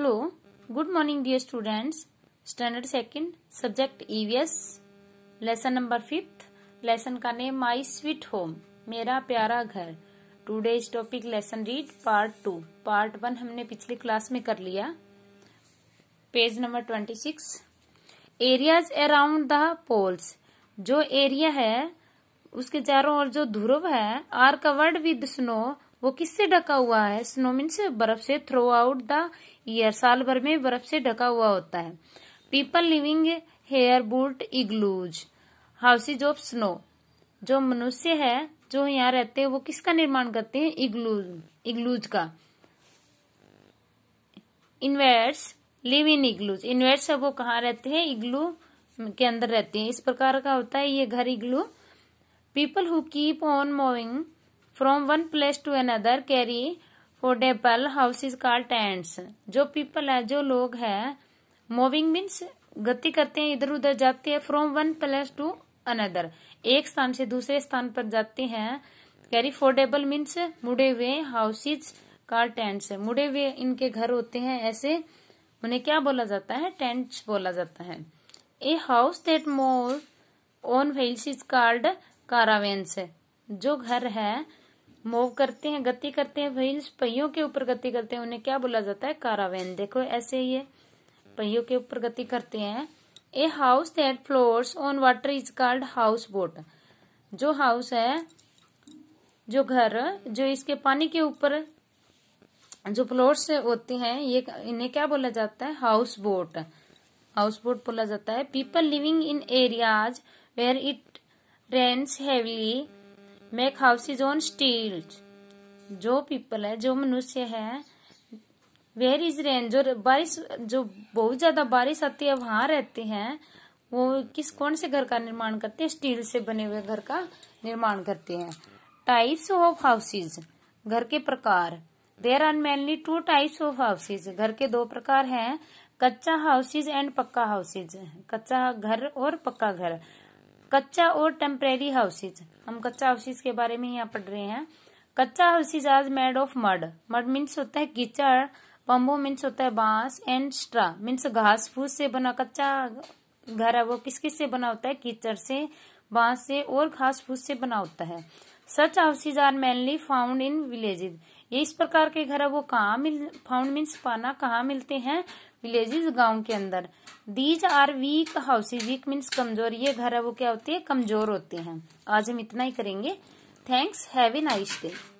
hello good morning dear students standard second subject EVS lesson number fifth lesson का name my sweet home मेरा प्यारा घर today इस topic lesson read part two part one हमने पिछली class में कर लिया page number twenty six areas around the poles जो एरिया है उसके चारों ओर जो ध्रुव है आर कवर्ड विद स्नो वो किससे ढका हुआ है स्नो से बर्फ से थ्रू आउट द ईयर साल भर में बर्फ से ढका हुआ होता है people living here but igloos houses of snow जो मनुष्य है जो यहाँ रहते हैं वो किसका निर्माण करते हैं इग्लूज इग्लूज का इन्वर्ट्स लिव इन इग्लूज इन्वर्ट्स वो कहा रहते हैं इग्लू के अंदर रहते हैं इस प्रकार का होता है ये घर igloo people who keep on moving from one place to another carry portable house is called tents जो पीपल है जो लोग है मूविंग मीन्स गति करते हैं इधर उधर जाते हैं from one place to another एक स्थान से दूसरे स्थान पर जाते हैं कैरी फोर्डेबल मीन्स मुड़े हुए हाउसेज कार टेंट्स मुड़े हुए इनके घर होते हैं ऐसे उन्हें क्या बोला जाता है टेंट्स बोला जाता है a house that more on wheels is called caravans जो घर है मूव करते हैं गति करते हैं व्हील्स पहियों के ऊपर गति करते हैं उन्हें क्या बोला जाता है कारावैन देखो ऐसे ये पहियों के ऊपर गति करते हैं a house that floats on water is called house boat जो हाउस है जो घर जो इसके पानी के ऊपर जो फ्लोर्स होते हैं ये इन्हें क्या बोला जाता है हाउस बोट हाउस बोट बोला जाता है people living in areas where it rains heavily make is on stilts जो पीपल है जो मनुष्य है वेयर इज रेन जो बारिश जो बहुत ज्यादा बारिश आती है वहां रहते हैं वो किस कौन से घर का निर्माण करते हैं स्टील से बने हुए घर का निर्माण करते हैं टाइप्स ऑफ हाउसेज घर के प्रकार there are mainly two types of houses घर के दो प्रकार हैं कच्चा हाउसेज एंड पक्का हाउसेज कच्चा घर और पक्का घर कच्चा और टेम्परेरी हाउसेज हम कच्चा हाउसेज के बारे में यहाँ पढ़ रहे हैं कच्चा houses are made of mud mud means होता है कीचड़ बम्बो मीन्स होता है बांस एंड स्ट्रा मीन्स घास फूस से बना कच्चा घर है वो किस किस से बना होता है कीचड़ से बांस से और घास फूस से बना होता है such houses are mainly found in villages ये इस प्रकार के घर है वो कहा मिल फाउंड मीन्स पाना कहाँ मिलते हैं विलेजेस गांव के अंदर these are weak houses weak means कमजोर ये घर है वो क्या होते हैं कमजोर होते हैं आज हम इतना ही करेंगे thanks have a nice day